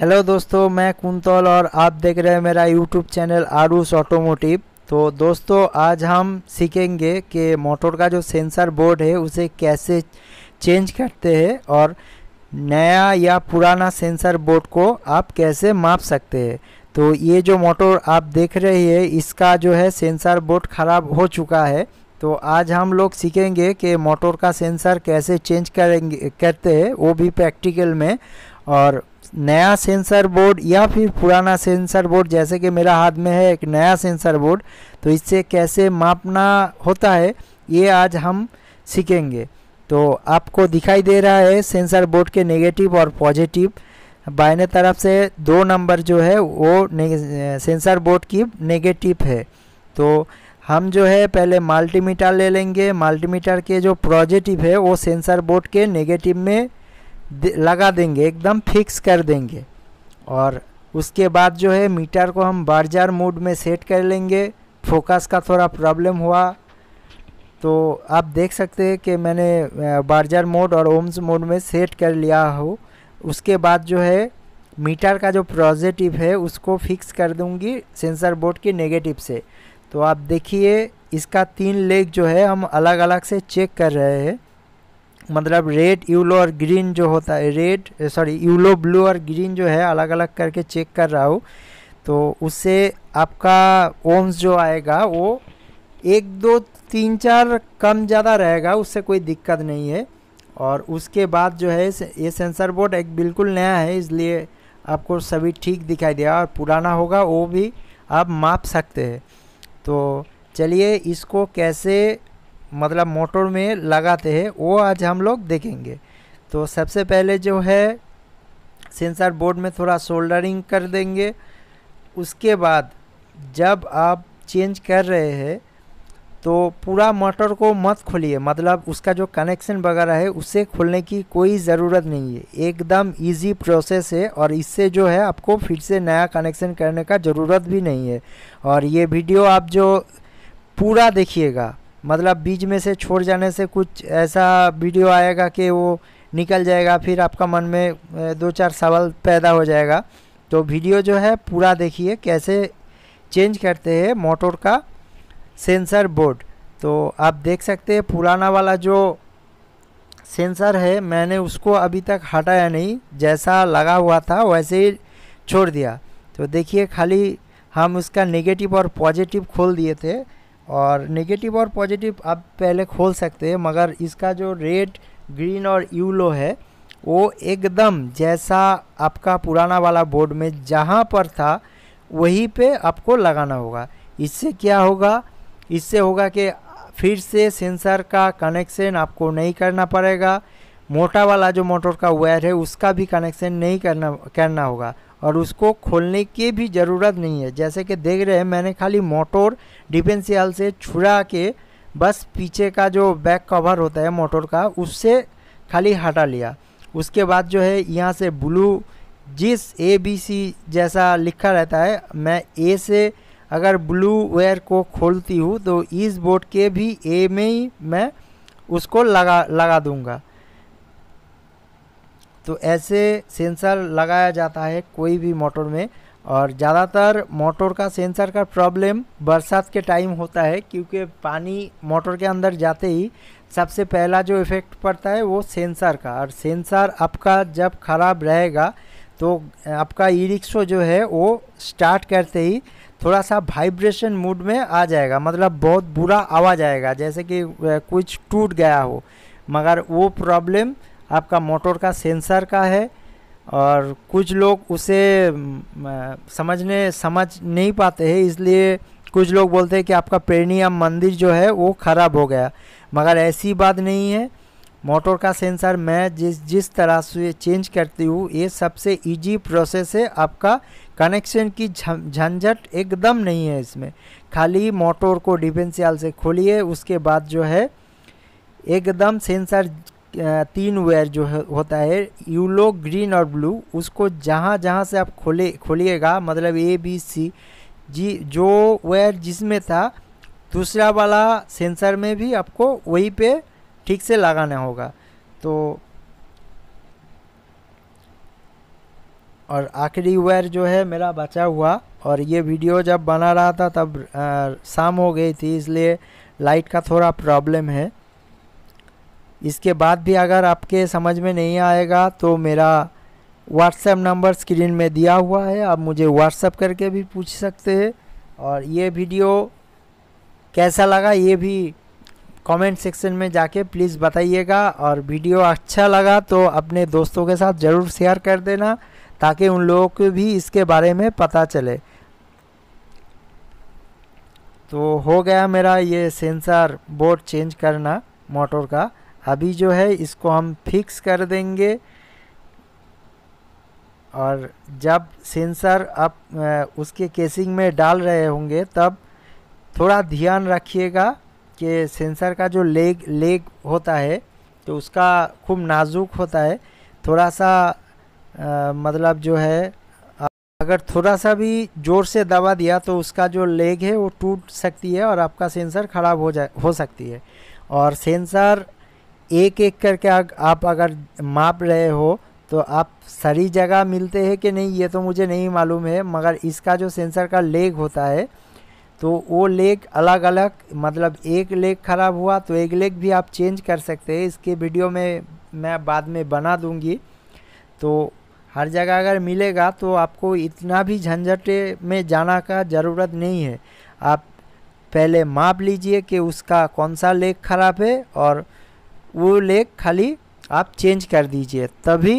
hello दोस्तों मैं quintal और आप देख रहे हैं मेरा यूट्यूब चैनल आरूस ऑटोमोटिव तो दोस्तों आज हम सीखेंगे कि मोटर का जो सेंसर बोर्ड है उसे कैसे चेंज करते हैं और नया या पुराना सेंसर बोर्ड को आप कैसे माप सकते हैं तो ये जो मोटर आप देख रहे हैं इसका जो है सेंसर बोर्ड ख़राब हो चुका है तो आज हम लोग सीखेंगे कि मोटर का सेंसर कैसे चेंज करेंगे करते हैं वो भी प्रैक्टिकल में और नया सेंसर बोर्ड या फिर पुराना सेंसर बोर्ड जैसे कि मेरा हाथ में है एक नया सेंसर बोर्ड तो इससे कैसे मापना होता है ये आज हम सीखेंगे तो आपको दिखाई दे रहा है सेंसर बोर्ड के नेगेटिव और पॉजिटिव बाएं तरफ से दो नंबर जो है वो सेंसर बोर्ड की नेगेटिव है तो हम जो है पहले मल्टीमीटर ले लेंगे मल्टीमीटर के जो पॉजिटिव है वो सेंसर बोर्ड के नेगेटिव में लगा देंगे एकदम फिक्स कर देंगे और उसके बाद जो है मीटर को हम बर्जर मोड में सेट कर लेंगे फोकस का थोड़ा प्रॉब्लम हुआ तो आप देख सकते हैं कि मैंने बर्जर मोड और ओम्स मोड में सेट कर लिया हो उसके बाद जो है मीटर का जो पॉजिटिव है उसको फिक्स कर दूंगी सेंसर बोर्ड के नेगेटिव से तो आप देखिए इसका तीन लेग जो है हम अलग अलग से चेक कर रहे हैं मतलब रेड यूलो और ग्रीन जो होता है रेड सॉरी यूलो ब्लू और ग्रीन जो है अलग अलग करके चेक कर रहा हूँ तो उससे आपका ओम्स जो आएगा वो एक दो तीन चार कम ज़्यादा रहेगा उससे कोई दिक्कत नहीं है और उसके बाद जो है ये सेंसर बोर्ड एक बिल्कुल नया है इसलिए आपको सभी ठीक दिखाई दिया और पुराना होगा वो भी आप माप सकते हैं तो चलिए इसको कैसे मतलब मोटर में लगाते हैं वो आज हम लोग देखेंगे तो सबसे पहले जो है सेंसर बोर्ड में थोड़ा सोल्डरिंग कर देंगे उसके बाद जब आप चेंज कर रहे हैं तो पूरा मोटर को मत खोलिए मतलब उसका जो कनेक्शन वगैरह है उसे खोलने की कोई ज़रूरत नहीं है एकदम इजी प्रोसेस है और इससे जो है आपको फिर से नया कनेक्शन करने का ज़रूरत भी नहीं है और ये वीडियो आप जो पूरा देखिएगा मतलब बीच में से छोड़ जाने से कुछ ऐसा वीडियो आएगा कि वो निकल जाएगा फिर आपका मन में दो चार सवाल पैदा हो जाएगा तो वीडियो जो है पूरा देखिए कैसे चेंज करते हैं मोटर का सेंसर बोर्ड तो आप देख सकते हैं पुराना वाला जो सेंसर है मैंने उसको अभी तक हटाया नहीं जैसा लगा हुआ था वैसे ही छोड़ दिया तो देखिए खाली हम उसका नेगेटिव और पॉजिटिव खोल दिए थे और नेगेटिव और पॉजिटिव आप पहले खोल सकते हैं मगर इसका जो रेड ग्रीन और यूलो है वो एकदम जैसा आपका पुराना वाला बोर्ड में जहाँ पर था वहीं पे आपको लगाना होगा इससे क्या होगा इससे होगा कि फिर से सेंसर का कनेक्शन आपको नहीं करना पड़ेगा मोटा वाला जो मोटर का वायर है उसका भी कनेक्शन नहीं करना करना होगा और उसको खोलने की भी ज़रूरत नहीं है जैसे कि देख रहे हैं मैंने खाली मोटर डिफेंसियल से छुड़ा के बस पीछे का जो बैक कवर होता है मोटर का उससे खाली हटा लिया उसके बाद जो है यहाँ से ब्लू जिस ए बी सी जैसा लिखा रहता है मैं ए से अगर ब्लू वेयर को खोलती हूँ तो इस बोर्ड के भी ए में ही मैं उसको लगा लगा दूँगा तो ऐसे सेंसर लगाया जाता है कोई भी मोटर में और ज़्यादातर मोटर का सेंसर का प्रॉब्लम बरसात के टाइम होता है क्योंकि पानी मोटर के अंदर जाते ही सबसे पहला जो इफ़ेक्ट पड़ता है वो सेंसर का और सेंसर आपका जब ख़राब रहेगा तो आपका ई रिक्शो जो है वो स्टार्ट करते ही थोड़ा सा वाइब्रेशन मूड में आ जाएगा मतलब बहुत बुरा आवाज़ आएगा जैसे कि कुछ टूट गया हो मगर वो प्रॉब्लम आपका मोटर का सेंसर का है और कुछ लोग उसे समझने समझ नहीं पाते हैं इसलिए कुछ लोग बोलते हैं कि आपका पेरनियम मंदिर जो है वो ख़राब हो गया मगर ऐसी बात नहीं है मोटर का सेंसर मैं जिस जिस तरह से चेंज करती हूँ ये सबसे इजी प्रोसेस है आपका कनेक्शन की झंझट एकदम नहीं है इसमें खाली मोटर को डिफेंसियल से खोलिए उसके बाद जो है एकदम सेंसर तीन वेयर जो है होता है यूलो ग्रीन और ब्लू उसको जहाँ जहाँ से आप खोले खोलिएगा मतलब ए बी सी जी जो वेयर जिसमें था दूसरा वाला सेंसर में भी आपको वहीं पे ठीक से लगाना होगा तो और आखिरी वेयर जो है मेरा बचा हुआ और ये वीडियो जब बना रहा था तब शाम हो गई थी इसलिए लाइट का थोड़ा प्रॉब्लम है इसके बाद भी अगर आपके समझ में नहीं आएगा तो मेरा व्हाट्सएप नंबर स्क्रीन में दिया हुआ है आप मुझे व्हाट्सएप करके भी पूछ सकते हैं और ये वीडियो कैसा लगा ये भी कमेंट सेक्शन में जाके प्लीज़ बताइएगा और वीडियो अच्छा लगा तो अपने दोस्तों के साथ ज़रूर शेयर कर देना ताकि उन लोगों को भी इसके बारे में पता चले तो हो गया मेरा ये सेंसर बोर्ड चेंज करना मोटर का अभी जो है इसको हम फिक्स कर देंगे और जब सेंसर आप उसके केसिंग में डाल रहे होंगे तब थोड़ा ध्यान रखिएगा कि सेंसर का जो लेग लेग होता है तो उसका खूब नाजुक होता है थोड़ा सा आ, मतलब जो है अगर थोड़ा सा भी ज़ोर से दबा दिया तो उसका जो लेग है वो टूट सकती है और आपका सेंसर ख़राब हो जा हो सकती है और सेंसर एक एक करके आप अगर माप रहे हो तो आप सारी जगह मिलते हैं कि नहीं ये तो मुझे नहीं मालूम है मगर इसका जो सेंसर का लेग होता है तो वो लेग अलग अलग मतलब एक लेग ख़राब हुआ तो एक लेग भी आप चेंज कर सकते हैं इसके वीडियो में मैं बाद में बना दूंगी तो हर जगह अगर मिलेगा तो आपको इतना भी झंझटे में जाना का ज़रूरत नहीं है आप पहले माप लीजिए कि उसका कौन सा लेग ख़राब है और वो लेग खाली आप चेंज कर दीजिए तभी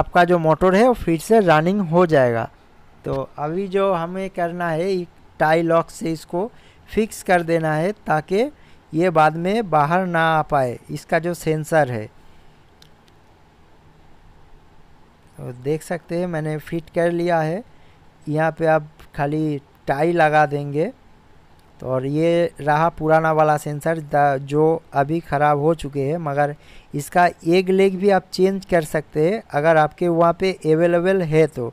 आपका जो मोटर है वो फिर से रनिंग हो जाएगा तो अभी जो हमें करना है टाई लॉक से इसको फिक्स कर देना है ताकि ये बाद में बाहर ना आ पाए इसका जो सेंसर है तो देख सकते हैं मैंने फिट कर लिया है यहाँ पे आप खाली टाई लगा देंगे तो और ये रहा पुराना वाला सेंसर जो अभी ख़राब हो चुके हैं मगर इसका एक लेग भी आप चेंज कर सकते हैं अगर आपके वहाँ पे अवेलेबल है तो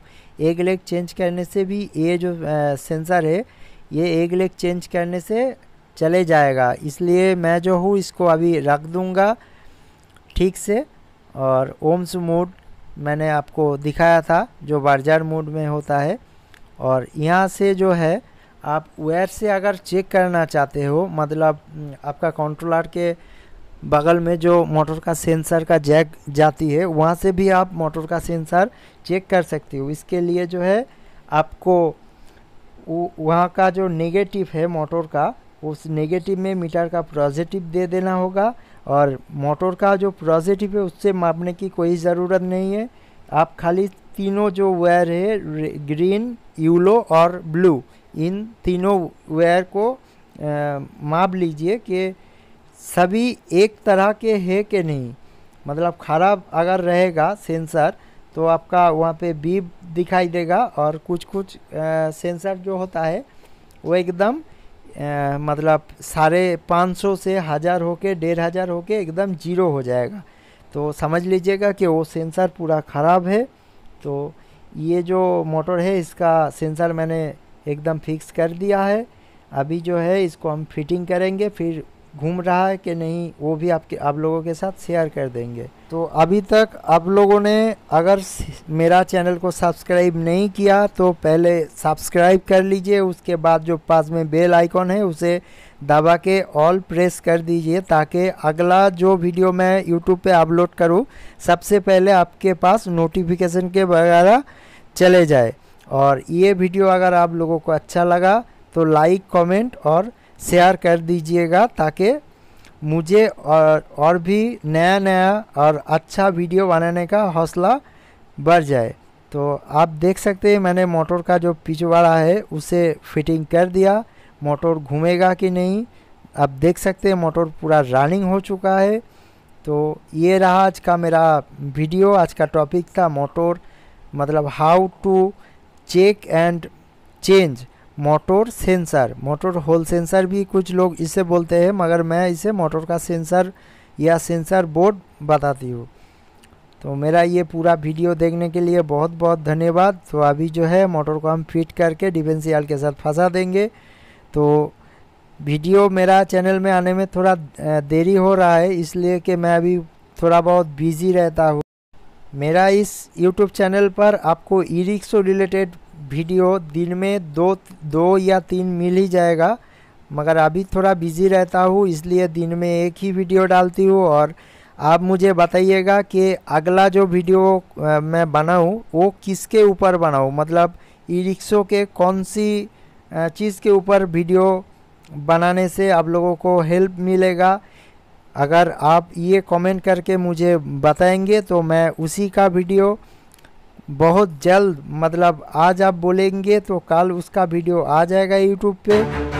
एक लेग चेंज करने से भी ये जो आ, सेंसर है ये एक लेग चेंज करने से चले जाएगा इसलिए मैं जो हूँ इसको अभी रख दूँगा ठीक से और ओम्स मोड मैंने आपको दिखाया था जो बार्जार मोड में होता है और यहाँ से जो है आप वेयर से अगर चेक करना चाहते हो मतलब हम्म, आपका कंट्रोलर के बगल में जो मोटर का सेंसर का जैक जाती है वहाँ से भी आप मोटर का सेंसर चेक कर सकते हो इसके लिए जो है आपको वहाँ का जो नेगेटिव है मोटर का उस नेगेटिव में मीटर का पॉजिटिव दे देना होगा और मोटर का जो पॉजिटिव है उससे मापने की कोई ज़रूरत नहीं है आप खाली तीनों जो वायर है ग्रीन यूलो और ब्लू इन तीनों वेयर को माप लीजिए कि सभी एक तरह के है कि नहीं मतलब खराब अगर रहेगा सेंसर तो आपका वहाँ पे बीप दिखाई देगा और कुछ कुछ आ, सेंसर जो होता है वो एकदम आ, मतलब साढ़े पाँच सौ से हज़ार होके डेढ़ हज़ार होके एकदम जीरो हो जाएगा तो समझ लीजिएगा कि वो सेंसर पूरा ख़राब है तो ये जो मोटर है इसका सेंसर मैंने एकदम फिक्स कर दिया है अभी जो है इसको हम फिटिंग करेंगे फिर घूम रहा है कि नहीं वो भी आपके आप लोगों के साथ शेयर कर देंगे तो अभी तक आप लोगों ने अगर मेरा चैनल को सब्सक्राइब नहीं किया तो पहले सब्सक्राइब कर लीजिए उसके बाद जो पास में बेल आइकॉन है उसे दबा के ऑल प्रेस कर दीजिए ताकि अगला जो वीडियो मैं यूट्यूब पे अपलोड करूँ सबसे पहले आपके पास नोटिफिकेशन के वगैरह चले जाए और ये वीडियो अगर आप लोगों को अच्छा लगा तो लाइक कमेंट और शेयर कर दीजिएगा ताकि मुझे और और भी नया नया और अच्छा वीडियो बनाने का हौसला बढ़ जाए तो आप देख सकते हैं मैंने मोटर का जो पिछवाड़ा है उसे फिटिंग कर दिया मोटर घूमेगा कि नहीं आप देख सकते हैं मोटर पूरा रनिंग हो चुका है तो ये रहा आज का मेरा वीडियो आज का टॉपिक था मोटर मतलब how to check and change motor sensor motor hall sensor भी कुछ लोग इसे बोलते हैं मगर मैं इसे मोटर का सेंसर या सेंसर बोर्ड बताती हूँ तो मेरा ये पूरा वीडियो देखने के लिए बहुत बहुत धन्यवाद तो अभी जो है मोटर को हम फिट करके यार के साथ फंसा देंगे तो वीडियो मेरा चैनल में आने में थोड़ा देरी हो रहा है इसलिए कि मैं अभी थोड़ा बहुत बिजी रहता हूँ मेरा इस यूट्यूब चैनल पर आपको ई रिक्शो रिलेटेड वीडियो दिन में दो दो या तीन मिल ही जाएगा मगर अभी थोड़ा बिजी रहता हूँ इसलिए दिन में एक ही वीडियो डालती हूँ और आप मुझे बताइएगा कि अगला जो वीडियो मैं बनाऊँ वो किसके ऊपर बनाऊँ मतलब ई रिक्शों के कौन सी चीज़ के ऊपर वीडियो बनाने से आप लोगों को हेल्प मिलेगा अगर आप ये कमेंट करके मुझे बताएंगे तो मैं उसी का वीडियो बहुत जल्द मतलब आज आप बोलेंगे तो कल उसका वीडियो आ जाएगा यूट्यूब पे